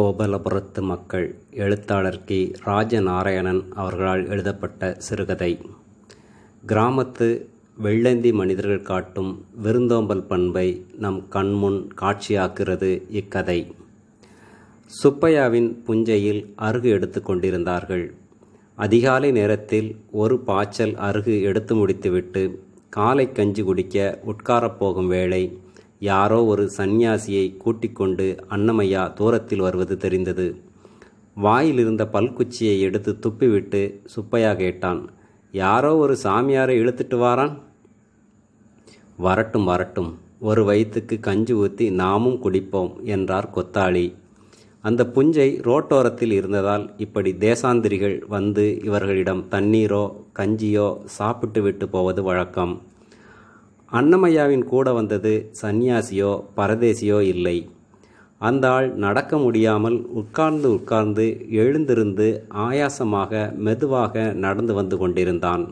கோபலபுரத்து மக்கள் எழுத்தாளர் கி ராஜநாராயணன் அவர்களால் எழுதப்பட்ட சிறுகதை கிராமத்து வெள்ளந்தி மனிதர்கள் காட்டும் விருந்தோம்பல் பண்பை நம் கண்முன் காட்சியாக்குகிறது இக்கதை சுப்பையாவின் புஞ்சையில் அருகு எடுத்து கொண்டிருந்தார்கள் அதிகாலை நேரத்தில் ஒரு பாய்ச்சல் அருகு எடுத்து முடித்துவிட்டு காலை கஞ்சி குடிக்க உட்காரப்போகும் வேளை யாரோ ஒரு சந்நியாசியை கூட்டிக் கொண்டு அன்னமையா தூரத்தில் வருவது தெரிந்தது வாயிலிருந்த பல்குச்சியை எடுத்து துப்பிவிட்டு சுப்பையா கேட்டான் யாரோ ஒரு சாமியாரை இழுத்துட்டு வாரான் வரட்டும் வரட்டும் ஒரு வயிற்றுக்கு கஞ்சி ஊற்றி நாமும் குடிப்போம் என்றார் கொத்தாளி அந்த புஞ்சை ரோட்டோரத்தில் இருந்ததால் இப்படி தேசாந்திரிகள் வந்து இவர்களிடம் தண்ணீரோ கஞ்சியோ சாப்பிட்டு விட்டு போவது வழக்கம் அன்னமையாவின் கூட வந்தது சந்நியாசியோ பரதேசியோ இல்லை அந்த ஆள் நடக்க முடியாமல் உட்கார்ந்து உட்கார்ந்து எழுந்திருந்து ஆயாசமாக மெதுவாக நடந்து வந்து கொண்டிருந்தான்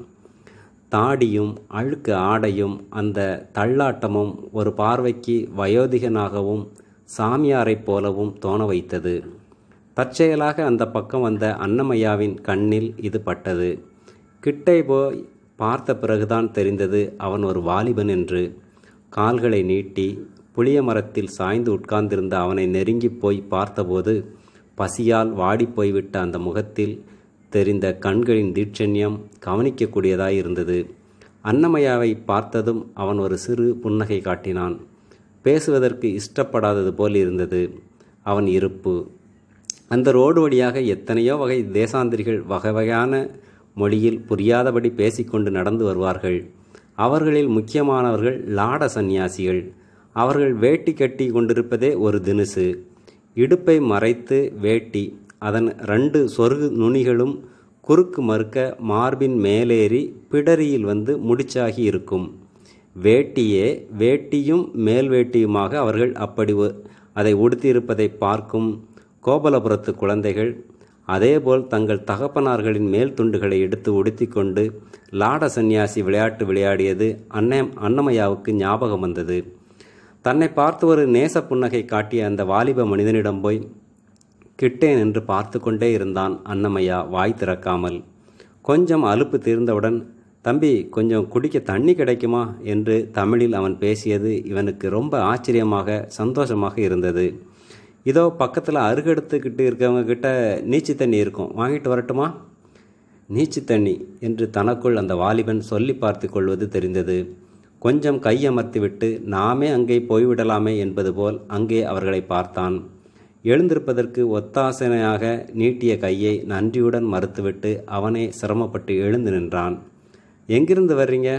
தாடியும் அழுக்கு ஆடையும் அந்த தள்ளாட்டமும் ஒரு பார்வைக்கு வயோதிகனாகவும் சாமியாரைப் போலவும் தோண வைத்தது தற்செயலாக அந்த பக்கம் வந்த அன்னமையாவின் கண்ணில் இது பட்டது கிட்டே போய் பார்த்த பிறகுதான் தெரிந்தது அவன் ஒரு வாலிபன் என்று கால்களை நீட்டி புளிய மரத்தில் சாய்ந்து உட்கார்ந்திருந்த அவனை நெருங்கி போய் பார்த்தபோது பசியால் வாடி போய்விட்ட அந்த முகத்தில் தெரிந்த கண்களின் தீட்சண்யம் கவனிக்கக்கூடியதாய் இருந்தது அன்னமையாவை பார்த்ததும் அவன் ஒரு சிறு புன்னகை காட்டினான் பேசுவதற்கு இஷ்டப்படாதது போல் இருந்தது அவன் இருப்பு அந்த ரோடு வழியாக எத்தனையோ வகை தேசாந்திரிகள் வகை வகையான மொழியில் புரியாதபடி பேசிக்கொண்டு நடந்து வருவார்கள் அவர்களில் முக்கியமானவர்கள் லாட சந்நியாசிகள் அவர்கள் வேட்டி கட்டி கொண்டிருப்பதே ஒரு தினுசு இடுப்பை மறைத்து வேட்டி அதன் ரெண்டு சொருகு நுனிகளும் குறுக்கு மறுக்க மார்பின் மேலேறி பிடரியில் வந்து முடிச்சாகி இருக்கும் வேட்டியே வேட்டியும் மேல் வேட்டியுமாக அவர்கள் அப்படி அதை உடுத்தியிருப்பதை பார்க்கும் கோபலபுரத்து குழந்தைகள் அதேபோல் தங்கள் தகப்பனார்களின் மேல் துண்டுகளை எடுத்து ஒடுத்திக்கொண்டு லாட சந்நியாசி விளையாட்டு விளையாடியது அன்னை அன்னமையாவுக்கு ஞாபகம் வந்தது தன்னை பார்த்து ஒரு நேச புன்னகை காட்டிய அந்த வாலிப மனிதனிடம் போய் கிட்டேன் என்று பார்த்து கொண்டே இருந்தான் அன்னமையா வாய் திறக்காமல் கொஞ்சம் அலுப்பு தீர்ந்தவுடன் தம்பி கொஞ்சம் குடிக்க தண்ணி கிடைக்குமா என்று தமிழில் அவன் பேசியது இவனுக்கு ரொம்ப ஆச்சரியமாக சந்தோஷமாக இருந்தது இதோ பக்கத்தில் அருகெடுத்துக்கிட்டு இருக்கவங்க கிட்ட நீச்சு தண்ணி இருக்கும் வாங்கிட்டு வரட்டுமா நீச்சு தண்ணி என்று தனக்குள் அந்த வாலிபன் சொல்லி பார்த்து கொள்வது தெரிந்தது கொஞ்சம் விட்டு நாமே அங்கே போய்விடலாமே என்பது போல் அங்கே அவர்களை பார்த்தான் எழுந்திருப்பதற்கு ஒத்தாசனையாக நீட்டிய கையை நன்றியுடன் மறுத்துவிட்டு அவனே சிரமப்பட்டு எழுந்து நின்றான் எங்கிருந்து வர்றீங்க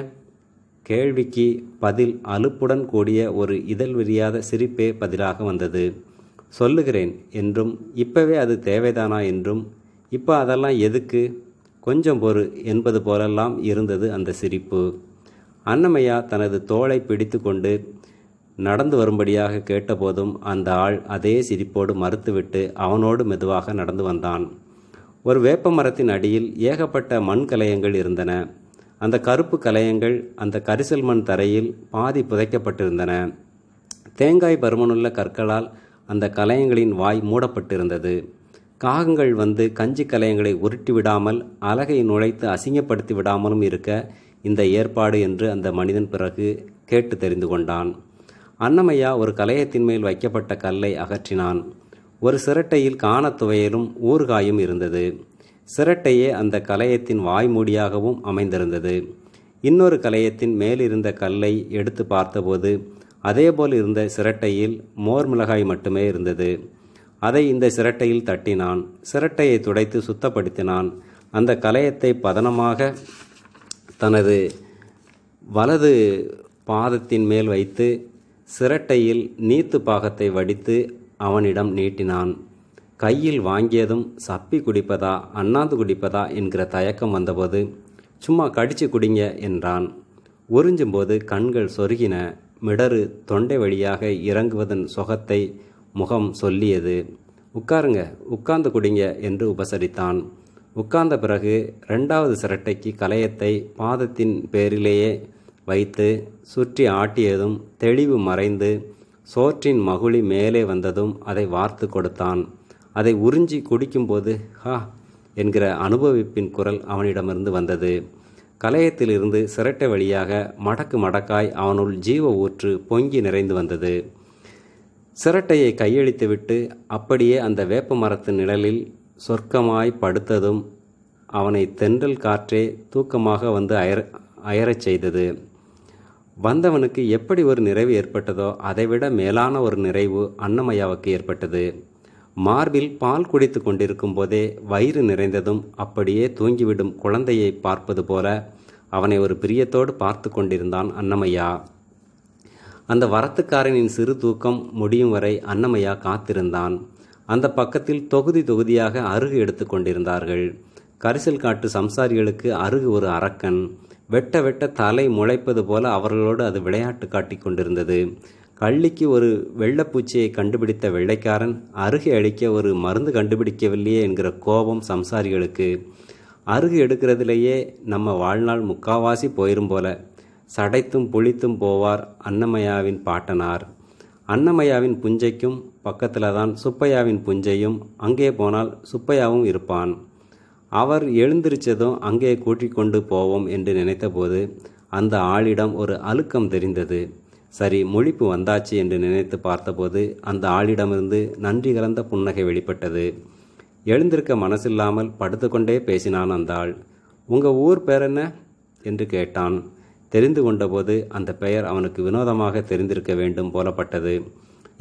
கேள்விக்கு பதில் அலுப்புடன் கூடிய ஒரு இதழ் விரியாத சிரிப்பே பதிலாக வந்தது சொல்லுகிறேன் என்றும் இப்பவே அது தேவைதானா என்றும் இப்போ அதெல்லாம் எதுக்கு கொஞ்சம் பொறு என்பது போலெல்லாம் இருந்தது அந்த சிரிப்பு அன்னமையா தனது தோளை பிடித்து கொண்டு நடந்து வரும்படியாக கேட்டபோதும் அந்த ஆள் அதே சிரிப்போடு மறுத்துவிட்டு அவனோடு மெதுவாக நடந்து வந்தான் ஒரு வேப்ப மரத்தின் அடியில் ஏகப்பட்ட மண் கலையங்கள் இருந்தன அந்த கருப்பு கலையங்கள் அந்த கரிசல் மண் தரையில் பாதி புதைக்கப்பட்டிருந்தன தேங்காய் பருமனுள்ள கற்களால் அந்த கலையங்களின் வாய் மூடப்பட்டிருந்தது காகங்கள் வந்து கஞ்சி கலையங்களை உருட்டி விடாமல் அலகை நுழைத்து அசிங்கப்படுத்தி விடாமலும் இருக்க இந்த ஏற்பாடு என்று அந்த மனிதன் பிறகு கேட்டு தெரிந்து கொண்டான் அன்னமையா ஒரு கலையத்தின் மேல் வைக்கப்பட்ட கல்லை அகற்றினான் ஒரு சிரட்டையில் காணத்துவையலும் ஊறுகாயும் இருந்தது சிரட்டையே அந்த வாய் வாய்மூடியாகவும் அமைந்திருந்தது இன்னொரு கலையத்தின் மேலிருந்த கல்லை எடுத்து பார்த்தபோது அதேபோல் இருந்த சிரட்டையில் மோர் மிளகாய் மட்டுமே இருந்தது அதை இந்த சிரட்டையில் தட்டினான் சிரட்டையை துடைத்து சுத்தப்படுத்தினான் அந்த கலையத்தை பதனமாக தனது வலது பாதத்தின் மேல் வைத்து சிரட்டையில் நீத்து பாகத்தை வடித்து அவனிடம் நீட்டினான் கையில் வாங்கியதும் சப்பி குடிப்பதா அண்ணாந்து குடிப்பதா என்கிற தயக்கம் வந்தபோது சும்மா கடிச்சு குடிங்க என்றான் உறிஞ்சும்போது கண்கள் சொருகின மிடறு தொண்டை வழியாக இறங்குவதன் சொகத்தை முகம் சொல்லியது உட்காருங்க உட்கார்ந்து குடிங்க என்று உபசரித்தான் உட்கார்ந்த பிறகு ரெண்டாவது சிரட்டைக்கு கலையத்தை பாதத்தின் பேரிலேயே வைத்து சுற்றி ஆட்டியதும் தெளிவு மறைந்து சோற்றின் மகுழி மேலே வந்ததும் அதை வார்த்து கொடுத்தான் அதை உறிஞ்சி குடிக்கும்போது ஹா என்கிற அனுபவிப்பின் குரல் அவனிடமிருந்து வந்தது கலையத்திலிருந்து சிரட்டை வழியாக மடக்கு மடக்காய் அவனுள் ஜீவ ஊற்று பொங்கி நிறைந்து வந்தது சிரட்டையை கையளித்துவிட்டு அப்படியே அந்த வேப்ப மரத்தின் நிழலில் சொர்க்கமாய் படுத்ததும் அவனை தென்றல் காற்றே தூக்கமாக வந்து அயர் அயரச் செய்தது வந்தவனுக்கு எப்படி ஒரு நிறைவு ஏற்பட்டதோ அதைவிட மேலான ஒரு நிறைவு அன்னமையாவுக்கு ஏற்பட்டது மார்பில் பால் குடித்து கொண்டிருக்கும் போதே வயிறு நிறைந்ததும் அப்படியே தூங்கிவிடும் குழந்தையை பார்ப்பது போல அவனை ஒரு பிரியத்தோடு பார்த்து கொண்டிருந்தான் அன்னமையா அந்த வரத்துக்காரனின் சிறு தூக்கம் முடியும் வரை அன்னமையா காத்திருந்தான் அந்த பக்கத்தில் தொகுதி தொகுதியாக அருகு எடுத்து கொண்டிருந்தார்கள் கரிசல் காட்டு சம்சாரிகளுக்கு அருகு ஒரு அரக்கன் வெட்ட வெட்ட தலை முளைப்பது போல அவர்களோடு அது விளையாட்டு காட்டி கொண்டிருந்தது கள்ளிக்கு ஒரு வெள்ளப்பூச்சியை கண்டுபிடித்த வெள்ளைக்காரன் அருகே அடிக்க ஒரு மருந்து கண்டுபிடிக்கவில்லையே என்கிற கோபம் சம்சாரிகளுக்கு அருகு எடுக்கிறதுலேயே நம்ம வாழ்நாள் முக்காவாசி போயிரும் போல சடைத்தும் புளித்தும் போவார் அன்னமையாவின் பாட்டனார் அன்னமையாவின் புஞ்சைக்கும் பக்கத்தில் தான் சுப்பையாவின் புஞ்சையும் அங்கே போனால் சுப்பையாவும் இருப்பான் அவர் எழுந்திருச்சதும் அங்கே கூட்டிக் கொண்டு போவோம் என்று நினைத்தபோது அந்த ஆளிடம் ஒரு அழுக்கம் தெரிந்தது சரி முழிப்பு வந்தாச்சு என்று நினைத்து பார்த்தபோது அந்த ஆளிடமிருந்து நன்றி கலந்த புன்னகை வெளிப்பட்டது எழுந்திருக்க மனசில்லாமல் படுத்துக்கொண்டே பேசினான் அந்த ஆள் உங்கள் ஊர் பேர் என்ன என்று கேட்டான் தெரிந்து கொண்டபோது அந்த பெயர் அவனுக்கு வினோதமாக தெரிந்திருக்க வேண்டும் போலப்பட்டது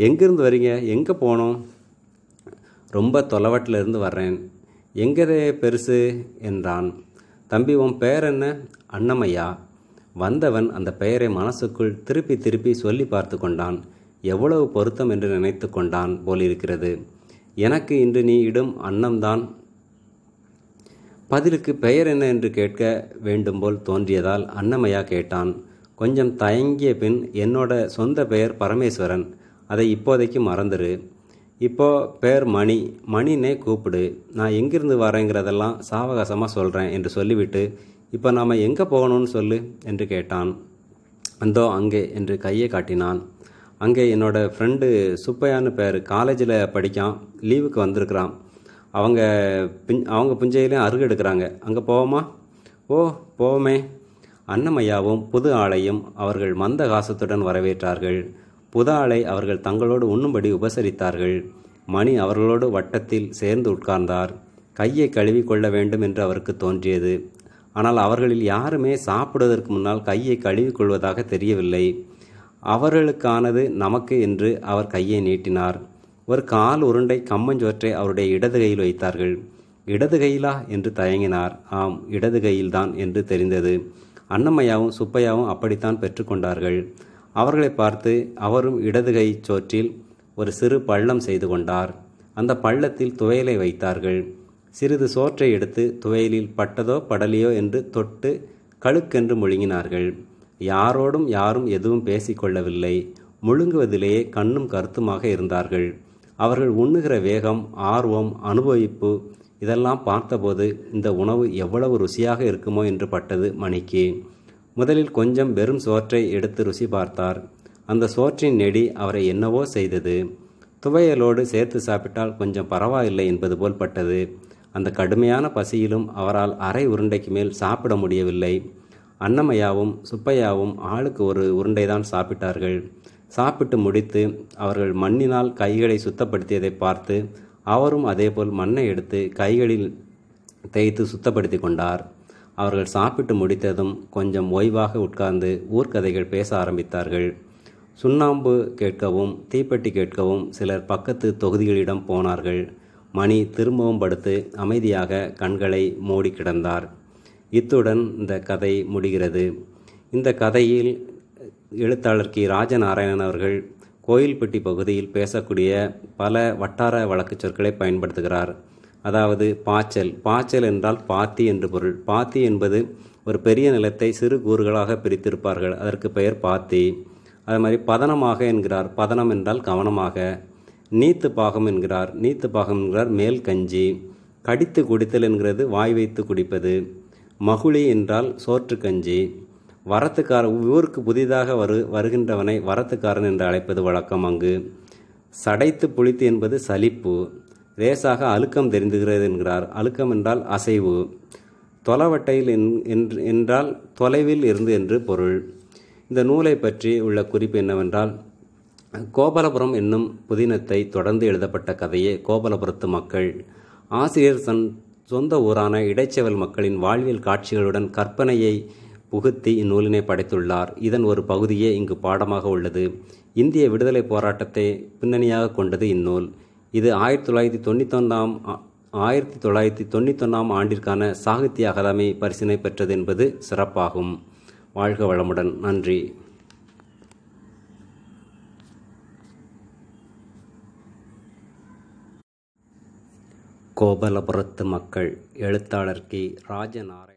எங்கேருந்து வரீங்க எங்கே போனோம் ரொம்ப தொலைவட்டிலிருந்து வர்றேன் எங்கதே பெருசு என்றான் தம்பி உன் பெயர் என்ன அன்னமையா வந்தவன் அந்த பெயரை மனசுக்குள் திருப்பி திருப்பி சொல்லி பார்த்து கொண்டான் எவ்வளவு பொருத்தம் என்று நினைத்து கொண்டான் போலிருக்கிறது எனக்கு இன்று நீ இடும் அன்னம்தான் பதிலுக்கு பெயர் என்ன என்று கேட்க வேண்டும் போல் தோன்றியதால் அன்னமையா கேட்டான் கொஞ்சம் தயங்கிய பின் என்னோட சொந்த பெயர் பரமேஸ்வரன் அதை இப்போதைக்கு மறந்துரு இப்போ பேர் மணி மணினே கூப்பிடு நான் எங்கிருந்து வரேங்கிறதெல்லாம் சாவகாசமாக சொல்கிறேன் என்று சொல்லிவிட்டு இப்போ நாம் எங்கே போகணும்னு சொல்லு என்று கேட்டான் அந்தோ அங்கே என்று கையை காட்டினான் அங்கே என்னோடய ஃப்ரெண்டு சுப்பையான்னு பேர் காலேஜில் படிக்கான் லீவுக்கு வந்திருக்கிறான் அவங்க பிஞ் அவங்க புஞ்சையிலையும் அருகு எடுக்கிறாங்க அங்கே போவோமா ஓ போவோமே அன்னமையாவும் புது ஆளையும் அவர்கள் மந்த காசத்துடன் வரவேற்றார்கள் புது ஆளை அவர்கள் தங்களோடு உண்ணும்படி உபசரித்தார்கள் மணி அவர்களோடு வட்டத்தில் சேர்ந்து உட்கார்ந்தார் கையை கழுவி கொள்ள வேண்டும் என்று அவருக்கு தோன்றியது ஆனால் அவர்களில் யாருமே சாப்பிடுவதற்கு முன்னால் கையை கழுவி கொள்வதாக தெரியவில்லை அவர்களுக்கானது நமக்கு என்று அவர் கையை நீட்டினார் ஒரு கால் உருண்டை கம்மஞ்சோற்றை அவருடைய இடது கையில் வைத்தார்கள் இடது கையிலா என்று தயங்கினார் ஆம் இடது கையில்தான் என்று தெரிந்தது அன்னம்மையாவும் சுப்பையாவும் அப்படித்தான் பெற்றுக்கொண்டார்கள் அவர்களை பார்த்து அவரும் இடது கை சோற்றில் ஒரு சிறு பள்ளம் செய்து கொண்டார் அந்த பள்ளத்தில் துவையலை வைத்தார்கள் சிறிது சோற்றை எடுத்து துவையலில் பட்டதோ படலியோ என்று தொட்டு கழுக்கென்று முழுங்கினார்கள் யாரோடும் யாரும் எதுவும் பேசிக்கொள்ளவில்லை முழுங்குவதிலேயே கண்ணும் கருத்துமாக இருந்தார்கள் அவர்கள் உண்ணுகிற வேகம் ஆர்வம் அனுபவிப்பு இதெல்லாம் பார்த்தபோது இந்த உணவு எவ்வளவு ருசியாக இருக்குமோ என்று பட்டது மணிக்கு முதலில் கொஞ்சம் வெறும் சோற்றை எடுத்து ருசி பார்த்தார் அந்த சோற்றின் நெடி அவரை என்னவோ செய்தது துவையலோடு சேர்த்து சாப்பிட்டால் கொஞ்சம் பரவாயில்லை என்பது போல் பட்டது அந்த கடுமையான பசியிலும் அவரால் அரை உருண்டைக்கு மேல் சாப்பிட முடியவில்லை அன்னமையாவும் சுப்பையாவும் ஆளுக்கு ஒரு உருண்டைதான் சாப்பிட்டார்கள் சாப்பிட்டு முடித்து அவர்கள் மண்ணினால் கைகளை சுத்தப்படுத்தியதை பார்த்து அவரும் அதேபோல் மண்ணை எடுத்து கைகளில் தேய்த்து சுத்தப்படுத்தி கொண்டார் அவர்கள் சாப்பிட்டு முடித்ததும் கொஞ்சம் ஓய்வாக உட்கார்ந்து ஊர்க்கதைகள் பேச ஆரம்பித்தார்கள் சுண்ணாம்பு கேட்கவும் தீப்பெட்டி கேட்கவும் சிலர் பக்கத்து தொகுதிகளிடம் போனார்கள் மணி திரும்பவும் படுத்து அமைதியாக கண்களை மூடி கிடந்தார் இத்துடன் இந்த கதை முடிகிறது இந்த கதையில் எழுத்தாளர் கி ராஜநாராயணன் அவர்கள் கோயில்பட்டி பகுதியில் பேசக்கூடிய பல வட்டார வழக்கு சொற்களை பயன்படுத்துகிறார் அதாவது பாய்ச்சல் பாய்ச்சல் என்றால் பாத்தி என்று பொருள் பாத்தி என்பது ஒரு பெரிய நிலத்தை சிறு கூறுகளாக பிரித்திருப்பார்கள் அதற்கு பெயர் பாத்தி அது மாதிரி பதனமாக என்கிறார் பதனம் என்றால் கவனமாக நீத்து பாகம் என்கிறார் நீத்து பாகம் என்கிறார் மேல் கஞ்சி கடித்து குடித்தல் என்கிறது வாய் வைத்து குடிப்பது மகுழி என்றால் சோற்று கஞ்சி வரத்துக்கார ஊருக்கு புதிதாக வரு வருகின்றவனை வரத்துக்காரன் என்று அழைப்பது வழக்கம் அங்கு சடைத்து புளித்து என்பது சலிப்பு லேசாக அழுக்கம் தெரிந்துகிறது என்கிறார் அழுக்கம் என்றால் அசைவு தொலைவட்டையில் என்றால் தொலைவில் இருந்து என்று பொருள் இந்த நூலை பற்றி உள்ள குறிப்பு என்னவென்றால் கோபலபுரம் என்னும் புதினத்தை தொடர்ந்து எழுதப்பட்ட கதையே கோபலபுரத்து மக்கள் ஆசிரியர் தன் சொந்த ஊரான இடைச்செவல் மக்களின் வாழ்வியல் காட்சிகளுடன் கற்பனையை புகுத்தி இந்நூலினை படைத்துள்ளார் இதன் ஒரு பகுதியே இங்கு பாடமாக உள்ளது இந்திய விடுதலை போராட்டத்தை பின்னணியாக கொண்டது இந்நூல் இது ஆயிரத்தி தொள்ளாயிரத்தி தொண்ணூத்தொன்னாம் ஆயிரத்தி தொள்ளாயிரத்தி தொண்ணூத்தொன்னாம் ஆண்டிற்கான சாகித்ய அகாதமி பரிசினை பெற்றது என்பது சிறப்பாகும் வாழ்க வளமுடன் நன்றி கோபலபுரத்து மக்கள் எழுத்தாளர் கி ராஜநாராயண